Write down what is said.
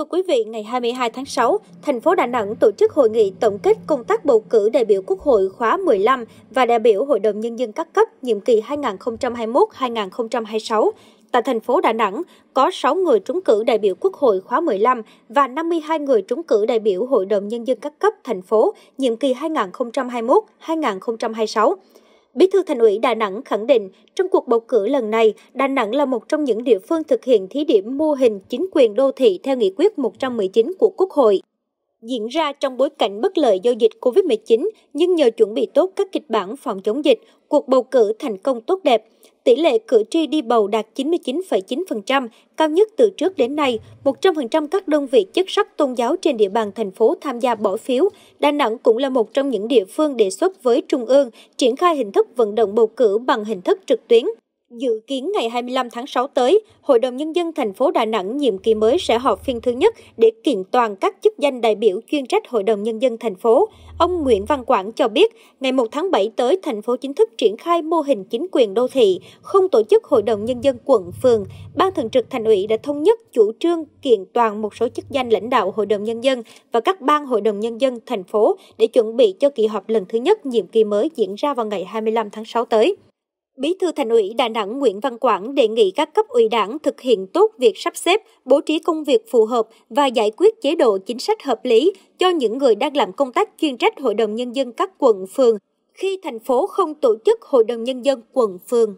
Thưa quý vị, ngày 22 tháng 6, thành phố Đà Nẵng tổ chức hội nghị tổng kết công tác bầu cử đại biểu Quốc hội khóa 15 và đại biểu Hội đồng Nhân dân các cấp nhiệm kỳ 2021-2026. Tại thành phố Đà Nẵng, có 6 người trúng cử đại biểu Quốc hội khóa 15 và 52 người trúng cử đại biểu Hội đồng Nhân dân các cấp thành phố nhiệm kỳ 2021-2026. Bí thư Thành ủy Đà Nẵng khẳng định, trong cuộc bầu cử lần này, Đà Nẵng là một trong những địa phương thực hiện thí điểm mô hình chính quyền đô thị theo nghị quyết 119 của Quốc hội diễn ra trong bối cảnh bất lợi do dịch COVID-19, nhưng nhờ chuẩn bị tốt các kịch bản phòng chống dịch, cuộc bầu cử thành công tốt đẹp. Tỷ lệ cử tri đi bầu đạt 99,9%, cao nhất từ trước đến nay. 100% các đơn vị chức sắc tôn giáo trên địa bàn thành phố tham gia bỏ phiếu. Đà Nẵng cũng là một trong những địa phương đề xuất với Trung ương triển khai hình thức vận động bầu cử bằng hình thức trực tuyến. Dự kiến ngày 25 tháng 6 tới, Hội đồng Nhân dân thành phố Đà Nẵng nhiệm kỳ mới sẽ họp phiên thứ nhất để kiện toàn các chức danh đại biểu chuyên trách Hội đồng Nhân dân thành phố. Ông Nguyễn Văn Quảng cho biết, ngày 1 tháng 7 tới, thành phố chính thức triển khai mô hình chính quyền đô thị, không tổ chức Hội đồng Nhân dân quận, phường. Ban thường trực thành ủy đã thống nhất chủ trương kiện toàn một số chức danh lãnh đạo Hội đồng Nhân dân và các ban Hội đồng Nhân dân thành phố để chuẩn bị cho kỳ họp lần thứ nhất nhiệm kỳ mới diễn ra vào ngày 25 tháng 6 tới. Bí thư Thành ủy Đà Nẵng Nguyễn Văn Quảng đề nghị các cấp ủy đảng thực hiện tốt việc sắp xếp, bố trí công việc phù hợp và giải quyết chế độ chính sách hợp lý cho những người đang làm công tác chuyên trách Hội đồng Nhân dân các quận, phường khi thành phố không tổ chức Hội đồng Nhân dân quận, phường.